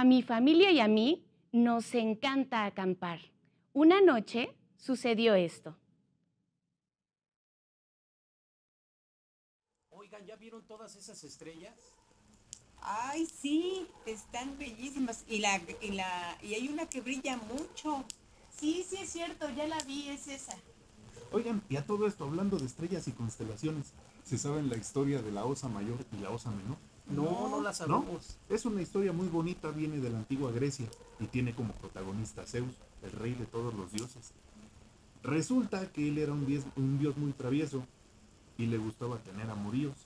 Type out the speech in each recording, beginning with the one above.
A mi familia y a mí nos encanta acampar. Una noche sucedió esto. Oigan, ¿ya vieron todas esas estrellas? Ay, sí, están bellísimas. Y, la, hay una que brilla mucho. Sí, sí, es cierto, ya la vi, es esa. Oigan, y a todo esto, hablando de estrellas y constelaciones, ¿se saben la historia de la osa mayor y la osa menor? No, no la sabemos. Es una historia muy bonita, viene de la antigua Grecia y tiene como protagonista a Zeus, el rey de todos los dioses. Resulta que él era un dios, un dios muy travieso y le gustaba tener amoríos.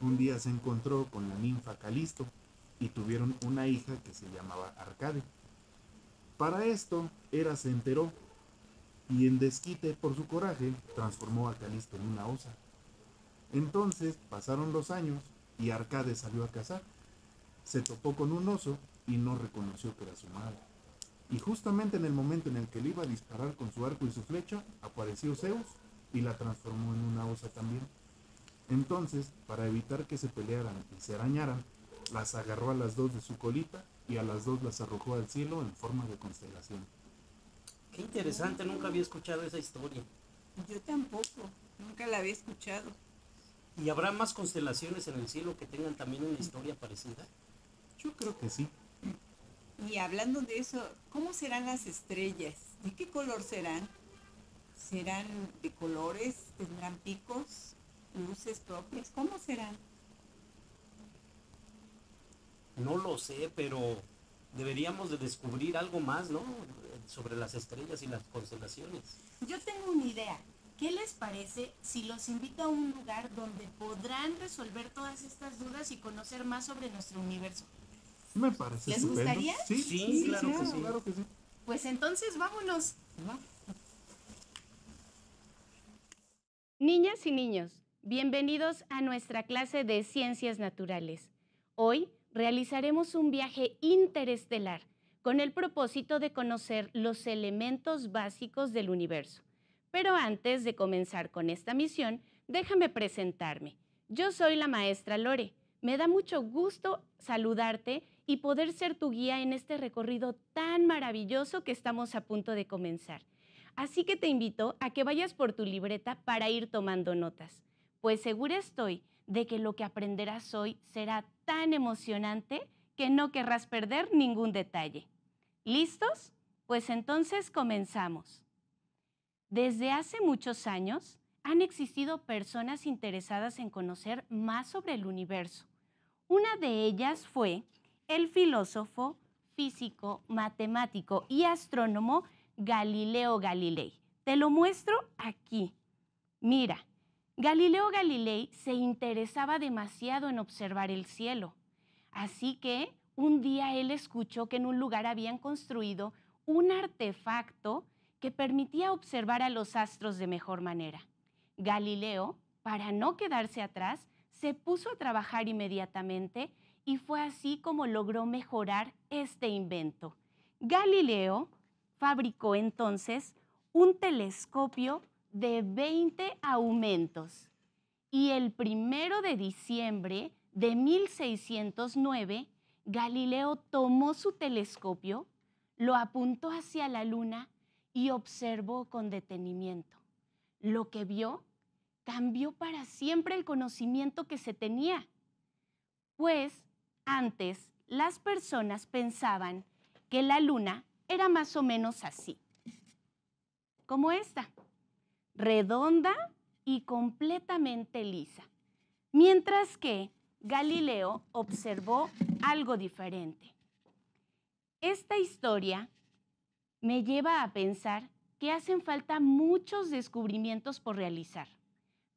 Un día se encontró con la ninfa Calisto y tuvieron una hija que se llamaba Arcade. Para esto, Hera se enteró y en desquite por su coraje transformó a Calisto en una osa. Entonces pasaron los años y Arcade salió a cazar. Se topó con un oso y no reconoció que era su madre. Y justamente en el momento en el que le iba a disparar con su arco y su flecha, apareció Zeus y la transformó en una osa también. Entonces, para evitar que se pelearan y se arañaran, las agarró a las dos de su colita y a las dos las arrojó al cielo en forma de constelación. Qué interesante, nunca había escuchado esa historia. Yo tampoco, nunca la había escuchado. ¿Y habrá más constelaciones en el cielo que tengan también una historia parecida? Yo creo que sí. Y hablando de eso, ¿cómo serán las estrellas? ¿De qué color serán? ¿Serán de colores? ¿Tendrán picos? ¿Luces propias? ¿Cómo serán? No lo sé, pero deberíamos de descubrir algo más, ¿no? Sobre las estrellas y las constelaciones. Yo tengo una idea. ¿Qué les parece si los invito a un lugar donde podrán resolver todas estas dudas y conocer más sobre nuestro universo? Me parece. ¿Les gustaría? Sí, sí, sí. claro que sí. Pues entonces vámonos. Niñas y niños, bienvenidos a nuestra clase de Ciencias Naturales. Hoy realizaremos un viaje interestelar con el propósito de conocer los elementos básicos del universo pero antes de comenzar con esta misión, déjame presentarme. Yo soy la maestra Lore. Me da mucho gusto saludarte y poder ser tu guía en este recorrido tan maravilloso que estamos a punto de comenzar. Así que te invito a que vayas por tu libreta para ir tomando notas, pues segura estoy de que lo que aprenderás hoy será tan emocionante que no querrás perder ningún detalle. ¿Listos? Pues entonces comenzamos. Desde hace muchos años han existido personas interesadas en conocer más sobre el universo. Una de ellas fue el filósofo, físico, matemático y astrónomo Galileo Galilei. Te lo muestro aquí. Mira, Galileo Galilei se interesaba demasiado en observar el cielo. Así que un día él escuchó que en un lugar habían construido un artefacto que permitía observar a los astros de mejor manera. Galileo, para no quedarse atrás, se puso a trabajar inmediatamente y fue así como logró mejorar este invento. Galileo fabricó entonces un telescopio de 20 aumentos y el primero de diciembre de 1609, Galileo tomó su telescopio, lo apuntó hacia la luna y observó con detenimiento. Lo que vio cambió para siempre el conocimiento que se tenía, pues antes las personas pensaban que la luna era más o menos así, como esta, redonda y completamente lisa, mientras que Galileo observó algo diferente. Esta historia me lleva a pensar que hacen falta muchos descubrimientos por realizar.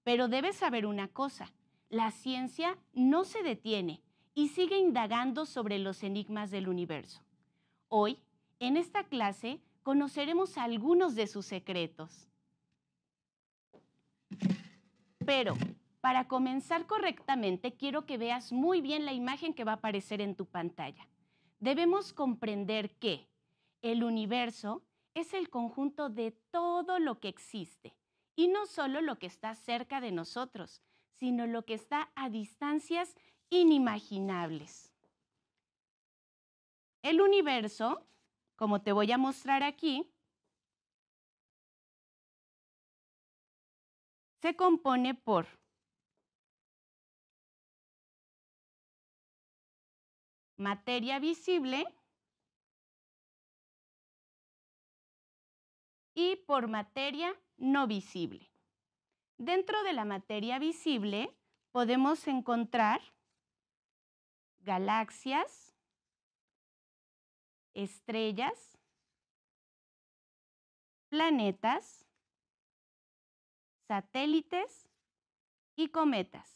Pero debes saber una cosa, la ciencia no se detiene y sigue indagando sobre los enigmas del universo. Hoy, en esta clase, conoceremos algunos de sus secretos. Pero, para comenzar correctamente, quiero que veas muy bien la imagen que va a aparecer en tu pantalla. Debemos comprender que el universo es el conjunto de todo lo que existe, y no solo lo que está cerca de nosotros, sino lo que está a distancias inimaginables. El universo, como te voy a mostrar aquí, se compone por materia visible, y por materia no visible. Dentro de la materia visible podemos encontrar galaxias, estrellas, planetas, satélites y cometas.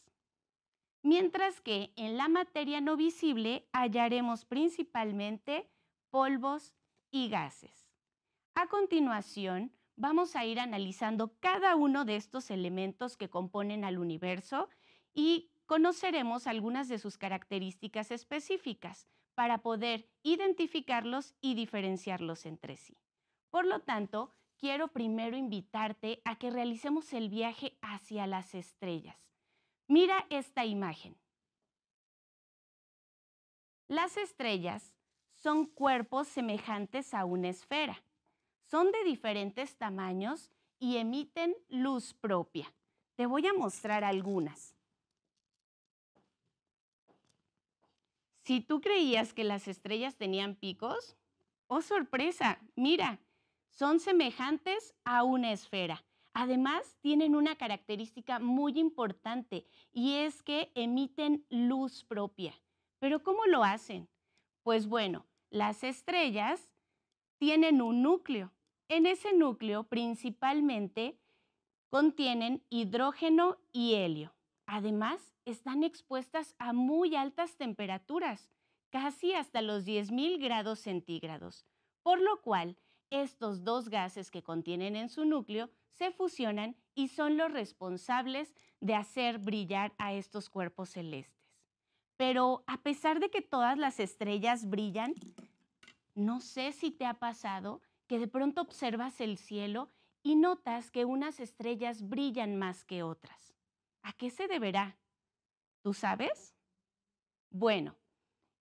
Mientras que en la materia no visible hallaremos principalmente polvos y gases. A continuación, vamos a ir analizando cada uno de estos elementos que componen al universo y conoceremos algunas de sus características específicas para poder identificarlos y diferenciarlos entre sí. Por lo tanto, quiero primero invitarte a que realicemos el viaje hacia las estrellas. Mira esta imagen. Las estrellas son cuerpos semejantes a una esfera son de diferentes tamaños y emiten luz propia. Te voy a mostrar algunas. Si tú creías que las estrellas tenían picos, ¡oh sorpresa! Mira, son semejantes a una esfera. Además, tienen una característica muy importante y es que emiten luz propia. ¿Pero cómo lo hacen? Pues bueno, las estrellas tienen un núcleo en ese núcleo principalmente contienen hidrógeno y helio. Además, están expuestas a muy altas temperaturas, casi hasta los 10.000 grados centígrados, por lo cual estos dos gases que contienen en su núcleo se fusionan y son los responsables de hacer brillar a estos cuerpos celestes. Pero a pesar de que todas las estrellas brillan, no sé si te ha pasado que de pronto observas el cielo y notas que unas estrellas brillan más que otras. ¿A qué se deberá? ¿Tú sabes? Bueno,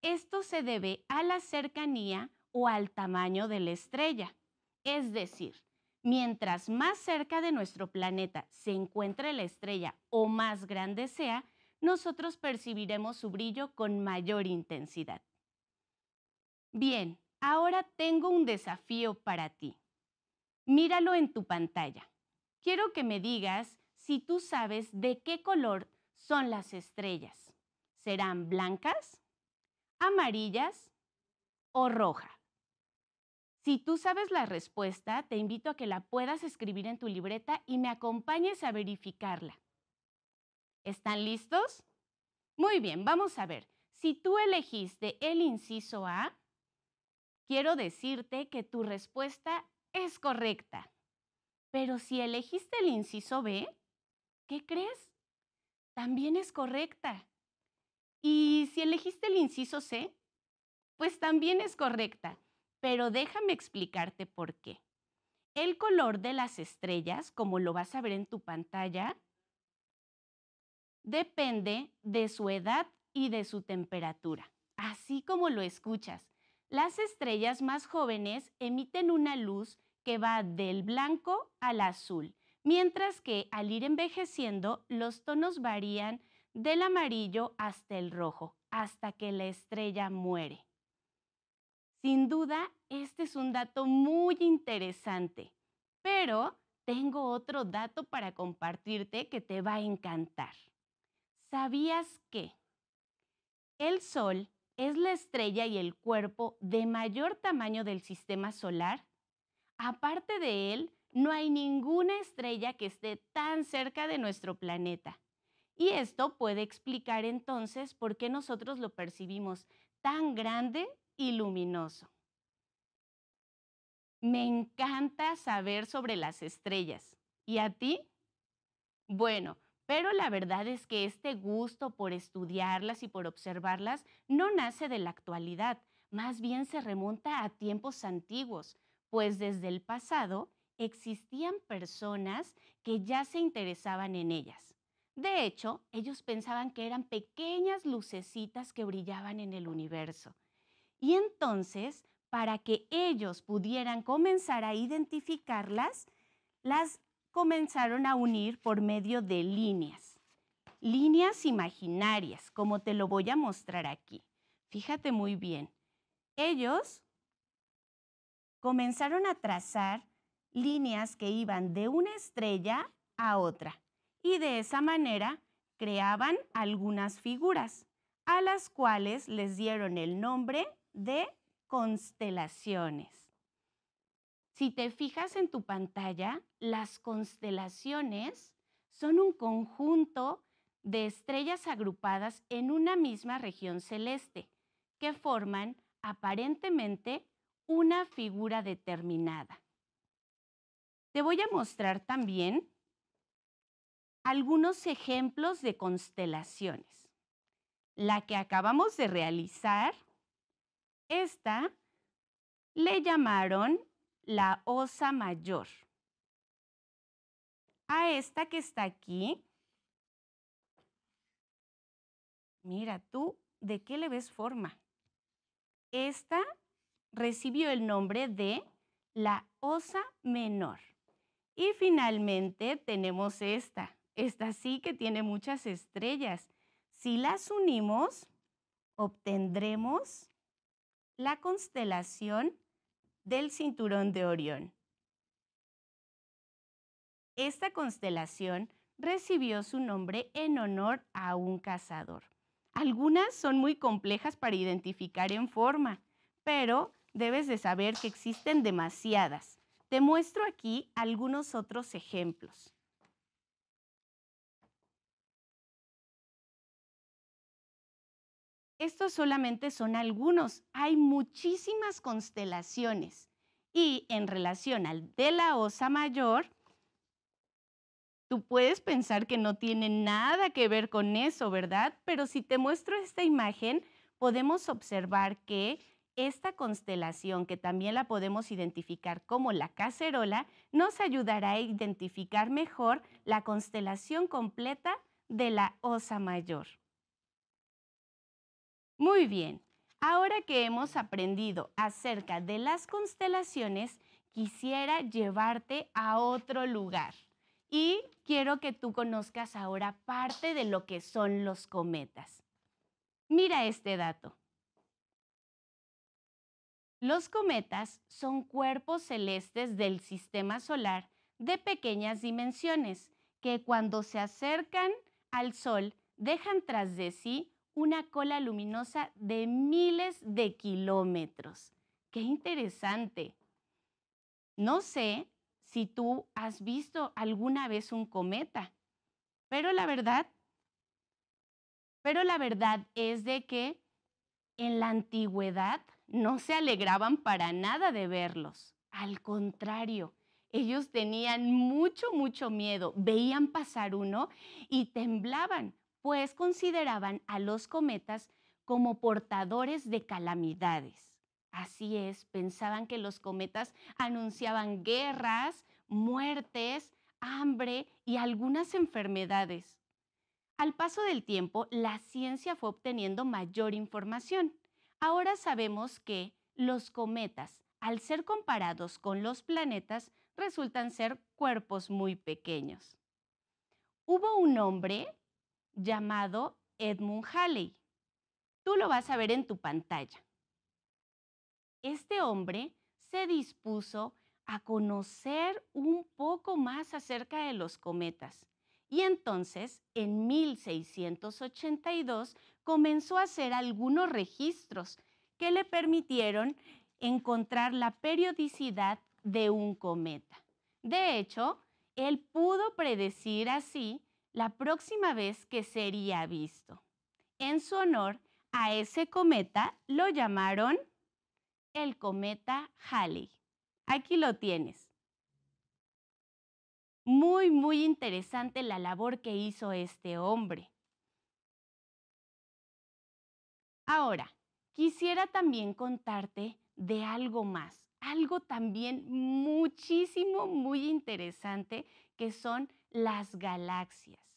esto se debe a la cercanía o al tamaño de la estrella. Es decir, mientras más cerca de nuestro planeta se encuentre la estrella o más grande sea, nosotros percibiremos su brillo con mayor intensidad. Bien, Ahora tengo un desafío para ti. Míralo en tu pantalla. Quiero que me digas si tú sabes de qué color son las estrellas. ¿Serán blancas, amarillas o roja? Si tú sabes la respuesta, te invito a que la puedas escribir en tu libreta y me acompañes a verificarla. ¿Están listos? Muy bien, vamos a ver. Si tú elegiste el inciso A, quiero decirte que tu respuesta es correcta. Pero si elegiste el inciso B, ¿qué crees? También es correcta. Y si elegiste el inciso C, pues también es correcta. Pero déjame explicarte por qué. El color de las estrellas, como lo vas a ver en tu pantalla, depende de su edad y de su temperatura, así como lo escuchas. Las estrellas más jóvenes emiten una luz que va del blanco al azul, mientras que al ir envejeciendo los tonos varían del amarillo hasta el rojo, hasta que la estrella muere. Sin duda, este es un dato muy interesante, pero tengo otro dato para compartirte que te va a encantar. ¿Sabías que el Sol es la estrella y el cuerpo de mayor tamaño del sistema solar. Aparte de él, no hay ninguna estrella que esté tan cerca de nuestro planeta. Y esto puede explicar entonces por qué nosotros lo percibimos tan grande y luminoso. Me encanta saber sobre las estrellas. ¿Y a ti? Bueno, pero la verdad es que este gusto por estudiarlas y por observarlas no nace de la actualidad, más bien se remonta a tiempos antiguos, pues desde el pasado existían personas que ya se interesaban en ellas. De hecho, ellos pensaban que eran pequeñas lucecitas que brillaban en el universo. Y entonces, para que ellos pudieran comenzar a identificarlas, las comenzaron a unir por medio de líneas. Líneas imaginarias, como te lo voy a mostrar aquí. Fíjate muy bien. Ellos comenzaron a trazar líneas que iban de una estrella a otra y de esa manera creaban algunas figuras, a las cuales les dieron el nombre de constelaciones. Si te fijas en tu pantalla, las constelaciones son un conjunto de estrellas agrupadas en una misma región celeste, que forman aparentemente una figura determinada. Te voy a mostrar también algunos ejemplos de constelaciones. La que acabamos de realizar, esta le llamaron la osa mayor. A esta que está aquí, mira tú, ¿de qué le ves forma? Esta recibió el nombre de la osa menor. Y finalmente tenemos esta. Esta sí que tiene muchas estrellas. Si las unimos, obtendremos la constelación del cinturón de Orión. Esta constelación recibió su nombre en honor a un cazador. Algunas son muy complejas para identificar en forma, pero debes de saber que existen demasiadas. Te muestro aquí algunos otros ejemplos. Estos solamente son algunos. Hay muchísimas constelaciones. Y en relación al de la Osa Mayor, tú puedes pensar que no tiene nada que ver con eso, ¿verdad? Pero si te muestro esta imagen, podemos observar que esta constelación, que también la podemos identificar como la cacerola, nos ayudará a identificar mejor la constelación completa de la Osa Mayor. Muy bien, ahora que hemos aprendido acerca de las constelaciones, quisiera llevarte a otro lugar. Y quiero que tú conozcas ahora parte de lo que son los cometas. Mira este dato. Los cometas son cuerpos celestes del sistema solar de pequeñas dimensiones que cuando se acercan al Sol dejan tras de sí una cola luminosa de miles de kilómetros. Qué interesante. No sé si tú has visto alguna vez un cometa, pero la verdad, pero la verdad es de que en la antigüedad no se alegraban para nada de verlos. Al contrario, ellos tenían mucho, mucho miedo. Veían pasar uno y temblaban pues consideraban a los cometas como portadores de calamidades. Así es, pensaban que los cometas anunciaban guerras, muertes, hambre y algunas enfermedades. Al paso del tiempo, la ciencia fue obteniendo mayor información. Ahora sabemos que los cometas, al ser comparados con los planetas, resultan ser cuerpos muy pequeños. Hubo un hombre llamado Edmund Halley. Tú lo vas a ver en tu pantalla. Este hombre se dispuso a conocer un poco más acerca de los cometas y entonces en 1682 comenzó a hacer algunos registros que le permitieron encontrar la periodicidad de un cometa. De hecho, él pudo predecir así la próxima vez que sería visto. En su honor a ese cometa lo llamaron el cometa Halley. Aquí lo tienes. Muy, muy interesante la labor que hizo este hombre. Ahora, quisiera también contarte de algo más, algo también muchísimo, muy interesante, que son las galaxias.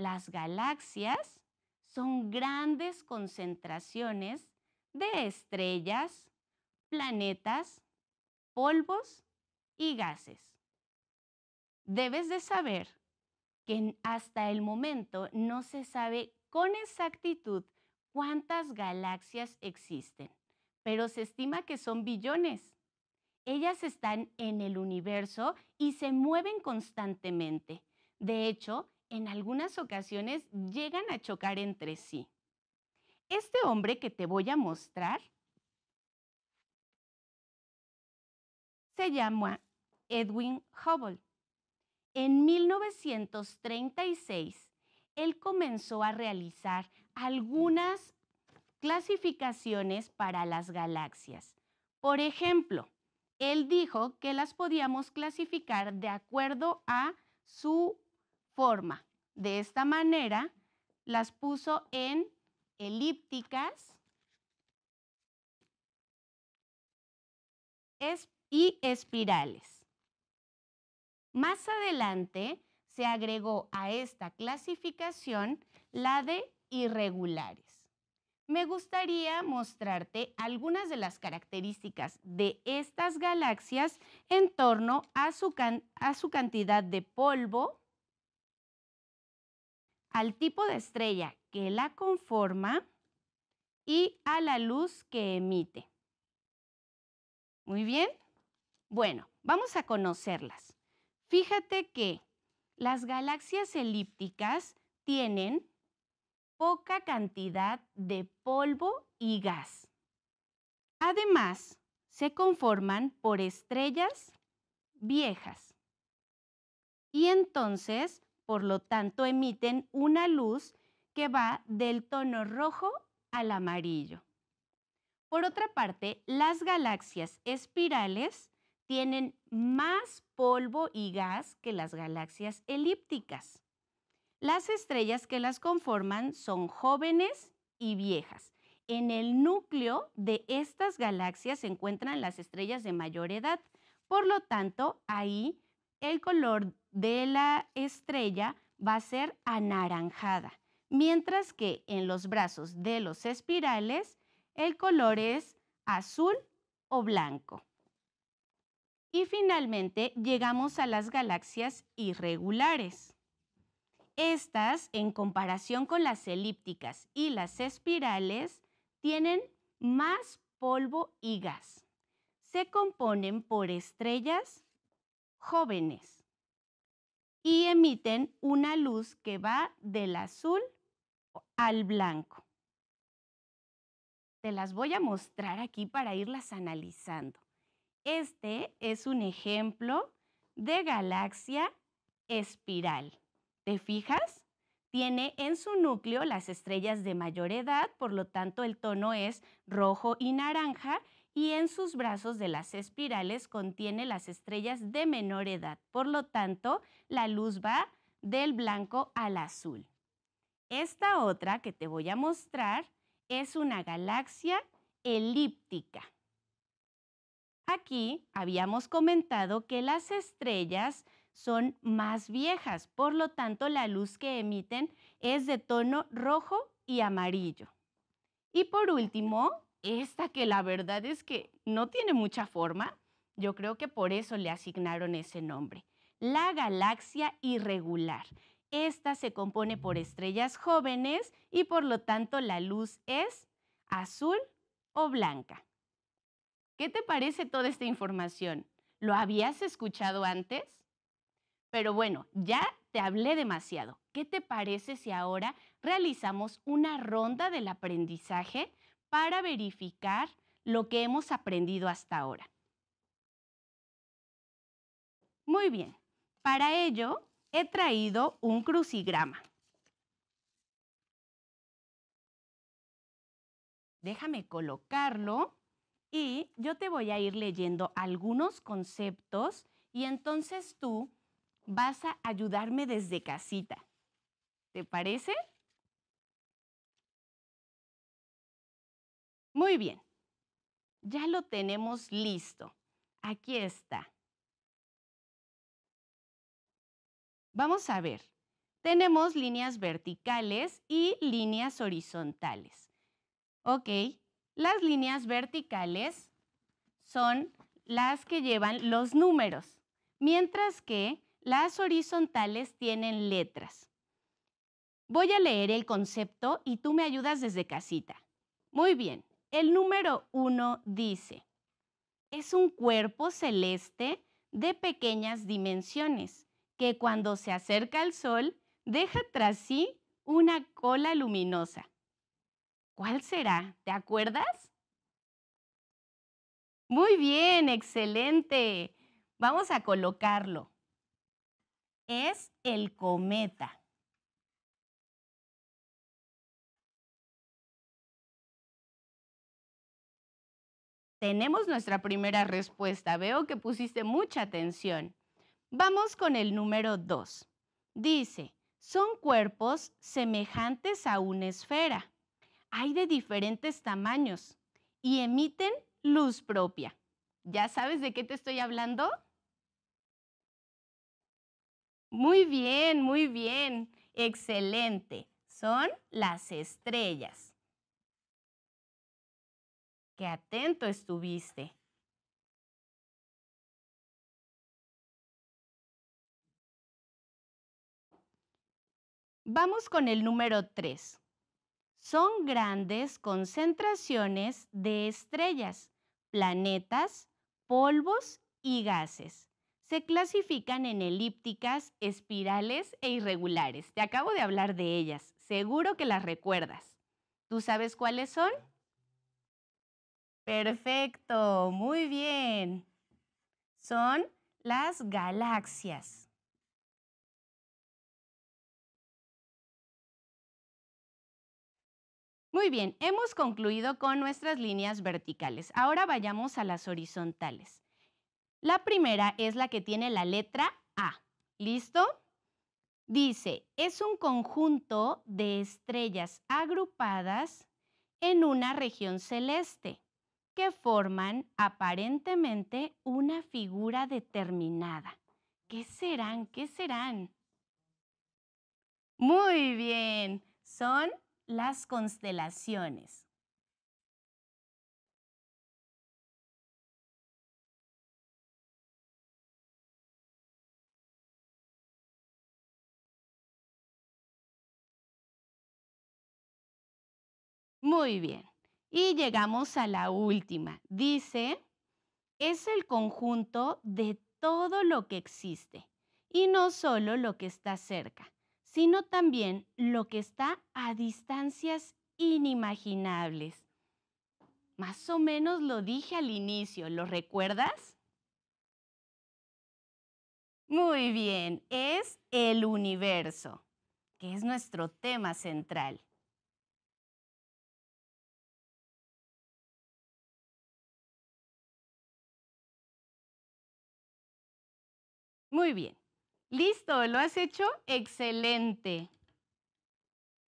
Las galaxias son grandes concentraciones de estrellas, planetas, polvos y gases. Debes de saber que hasta el momento no se sabe con exactitud cuántas galaxias existen, pero se estima que son billones. Ellas están en el universo y se mueven constantemente. De hecho, en algunas ocasiones llegan a chocar entre sí. Este hombre que te voy a mostrar se llama Edwin Hubble. En 1936, él comenzó a realizar algunas clasificaciones para las galaxias. Por ejemplo, él dijo que las podíamos clasificar de acuerdo a su forma. De esta manera las puso en elípticas y espirales. Más adelante se agregó a esta clasificación la de irregulares. Me gustaría mostrarte algunas de las características de estas galaxias en torno a su, a su cantidad de polvo, al tipo de estrella que la conforma y a la luz que emite. Muy bien. Bueno, vamos a conocerlas. Fíjate que las galaxias elípticas tienen poca cantidad de polvo y gas. Además, se conforman por estrellas viejas. Y entonces por lo tanto emiten una luz que va del tono rojo al amarillo. Por otra parte, las galaxias espirales tienen más polvo y gas que las galaxias elípticas. Las estrellas que las conforman son jóvenes y viejas. En el núcleo de estas galaxias se encuentran las estrellas de mayor edad. Por lo tanto, ahí el color de la estrella va a ser anaranjada, mientras que en los brazos de los espirales el color es azul o blanco. Y finalmente llegamos a las galaxias irregulares. Estas, en comparación con las elípticas y las espirales, tienen más polvo y gas. Se componen por estrellas jóvenes y emiten una luz que va del azul al blanco. Te las voy a mostrar aquí para irlas analizando. Este es un ejemplo de galaxia espiral. ¿Te fijas? Tiene en su núcleo las estrellas de mayor edad, por lo tanto el tono es rojo y naranja y en sus brazos de las espirales contiene las estrellas de menor edad. Por lo tanto, la luz va del blanco al azul. Esta otra que te voy a mostrar es una galaxia elíptica. Aquí habíamos comentado que las estrellas son más viejas, por lo tanto la luz que emiten es de tono rojo y amarillo. Y por último, esta que la verdad es que no tiene mucha forma, yo creo que por eso le asignaron ese nombre, la galaxia irregular. Esta se compone por estrellas jóvenes y por lo tanto la luz es azul o blanca. ¿Qué te parece toda esta información? ¿Lo habías escuchado antes? Pero bueno, ya te hablé demasiado. ¿Qué te parece si ahora realizamos una ronda del aprendizaje para verificar lo que hemos aprendido hasta ahora. Muy bien, para ello he traído un crucigrama. Déjame colocarlo y yo te voy a ir leyendo algunos conceptos y entonces tú vas a ayudarme desde casita. ¿Te parece? Muy bien, ya lo tenemos listo. Aquí está. Vamos a ver. Tenemos líneas verticales y líneas horizontales. Ok, las líneas verticales son las que llevan los números, mientras que las horizontales tienen letras. Voy a leer el concepto y tú me ayudas desde casita. Muy bien. El número uno dice, es un cuerpo celeste de pequeñas dimensiones que cuando se acerca al sol deja tras sí una cola luminosa. ¿Cuál será? ¿Te acuerdas? Muy bien, excelente. Vamos a colocarlo. Es el cometa. Tenemos nuestra primera respuesta. Veo que pusiste mucha atención. Vamos con el número 2. Dice, son cuerpos semejantes a una esfera. Hay de diferentes tamaños y emiten luz propia. ¿Ya sabes de qué te estoy hablando? Muy bien, muy bien. Excelente. Son las estrellas. ¡Qué atento estuviste. Vamos con el número 3. Son grandes concentraciones de estrellas, planetas, polvos y gases. Se clasifican en elípticas, espirales e irregulares. Te acabo de hablar de ellas. Seguro que las recuerdas. ¿Tú sabes cuáles son? Perfecto, muy bien. Son las galaxias. Muy bien, hemos concluido con nuestras líneas verticales. Ahora vayamos a las horizontales. La primera es la que tiene la letra A. ¿Listo? Dice, es un conjunto de estrellas agrupadas en una región celeste forman aparentemente una figura determinada. ¿Qué serán? ¿Qué serán? Muy bien, son las constelaciones. Muy bien. Y llegamos a la última. Dice, es el conjunto de todo lo que existe y no solo lo que está cerca, sino también lo que está a distancias inimaginables. Más o menos lo dije al inicio, ¿lo recuerdas? Muy bien, es el universo, que es nuestro tema central. Muy bien. Listo, lo has hecho excelente.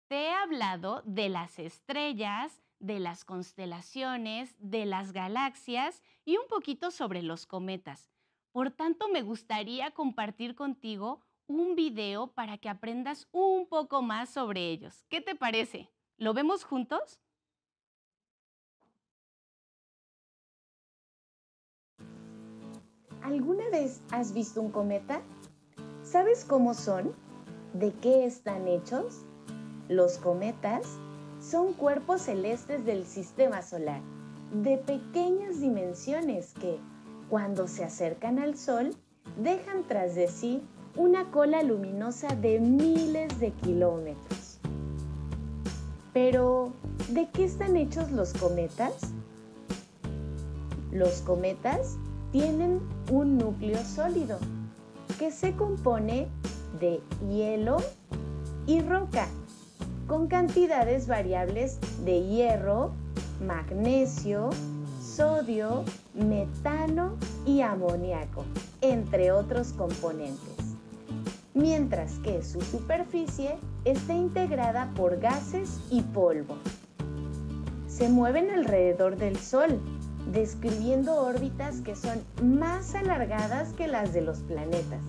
Te he hablado de las estrellas, de las constelaciones, de las galaxias y un poquito sobre los cometas. Por tanto, me gustaría compartir contigo un video para que aprendas un poco más sobre ellos. ¿Qué te parece? ¿Lo vemos juntos? ¿Alguna vez has visto un cometa? ¿Sabes cómo son? ¿De qué están hechos? Los cometas son cuerpos celestes del sistema solar, de pequeñas dimensiones que, cuando se acercan al Sol, dejan tras de sí una cola luminosa de miles de kilómetros. Pero, ¿de qué están hechos los cometas? Los cometas tienen un núcleo sólido que se compone de hielo y roca, con cantidades variables de hierro, magnesio, sodio, metano y amoníaco, entre otros componentes, mientras que su superficie está integrada por gases y polvo. Se mueven alrededor del Sol describiendo órbitas que son más alargadas que las de los planetas.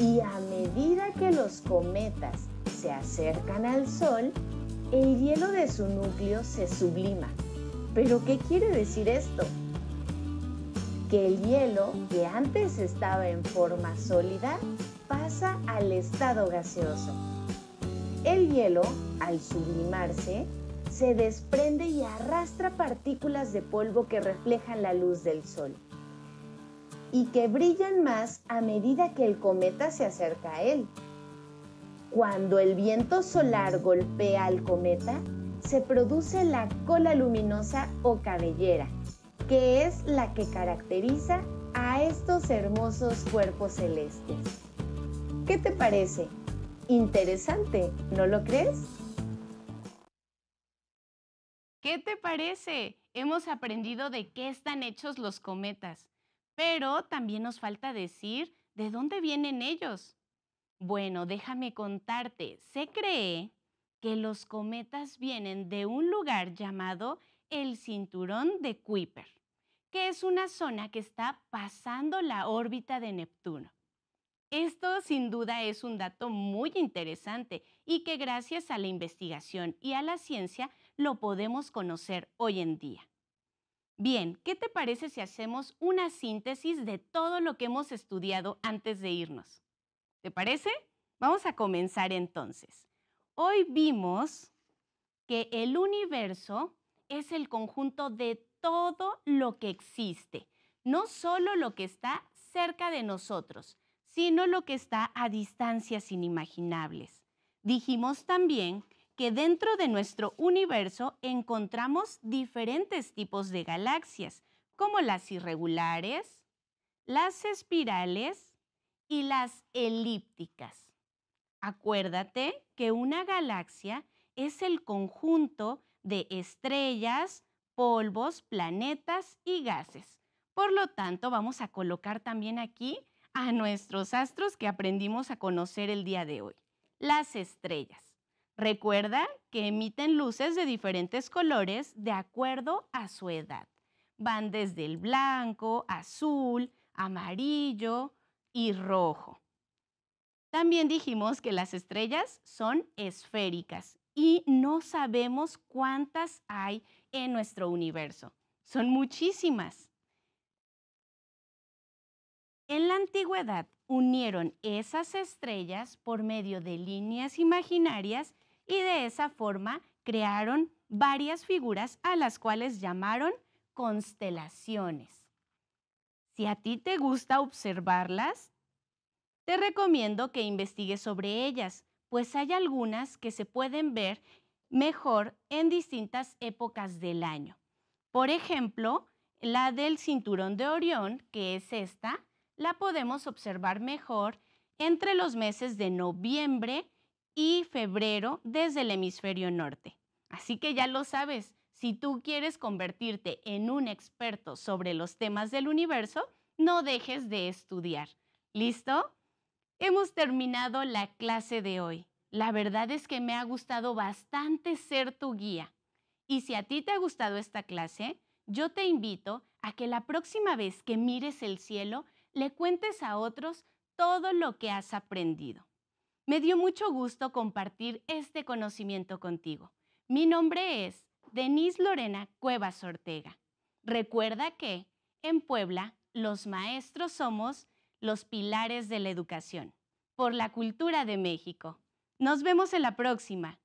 Y a medida que los cometas se acercan al Sol, el hielo de su núcleo se sublima. ¿Pero qué quiere decir esto? Que el hielo, que antes estaba en forma sólida, pasa al estado gaseoso. El hielo, al sublimarse, se desprende y arrastra partículas de polvo que reflejan la luz del sol y que brillan más a medida que el cometa se acerca a él. Cuando el viento solar golpea al cometa, se produce la cola luminosa o cabellera, que es la que caracteriza a estos hermosos cuerpos celestes. ¿Qué te parece? Interesante, ¿no lo crees? ¿Qué te parece? Hemos aprendido de qué están hechos los cometas, pero también nos falta decir de dónde vienen ellos. Bueno, déjame contarte, se cree que los cometas vienen de un lugar llamado el cinturón de Kuiper, que es una zona que está pasando la órbita de Neptuno. Esto sin duda es un dato muy interesante y que gracias a la investigación y a la ciencia lo podemos conocer hoy en día. Bien, ¿qué te parece si hacemos una síntesis de todo lo que hemos estudiado antes de irnos? ¿Te parece? Vamos a comenzar entonces. Hoy vimos que el universo es el conjunto de todo lo que existe, no solo lo que está cerca de nosotros, sino lo que está a distancias inimaginables. Dijimos también que dentro de nuestro universo encontramos diferentes tipos de galaxias, como las irregulares, las espirales y las elípticas. Acuérdate que una galaxia es el conjunto de estrellas, polvos, planetas y gases. Por lo tanto, vamos a colocar también aquí a nuestros astros que aprendimos a conocer el día de hoy, las estrellas. Recuerda que emiten luces de diferentes colores de acuerdo a su edad. Van desde el blanco, azul, amarillo y rojo. También dijimos que las estrellas son esféricas y no sabemos cuántas hay en nuestro universo. Son muchísimas. En la antigüedad unieron esas estrellas por medio de líneas imaginarias y de esa forma crearon varias figuras a las cuales llamaron constelaciones. Si a ti te gusta observarlas, te recomiendo que investigues sobre ellas, pues hay algunas que se pueden ver mejor en distintas épocas del año. Por ejemplo, la del cinturón de Orión, que es esta, la podemos observar mejor entre los meses de noviembre y febrero desde el hemisferio norte. Así que ya lo sabes, si tú quieres convertirte en un experto sobre los temas del universo, no dejes de estudiar. ¿Listo? Hemos terminado la clase de hoy. La verdad es que me ha gustado bastante ser tu guía. Y si a ti te ha gustado esta clase, yo te invito a que la próxima vez que mires el cielo, le cuentes a otros todo lo que has aprendido. Me dio mucho gusto compartir este conocimiento contigo. Mi nombre es Denise Lorena Cuevas Ortega. Recuerda que en Puebla los maestros somos los pilares de la educación por la cultura de México. Nos vemos en la próxima.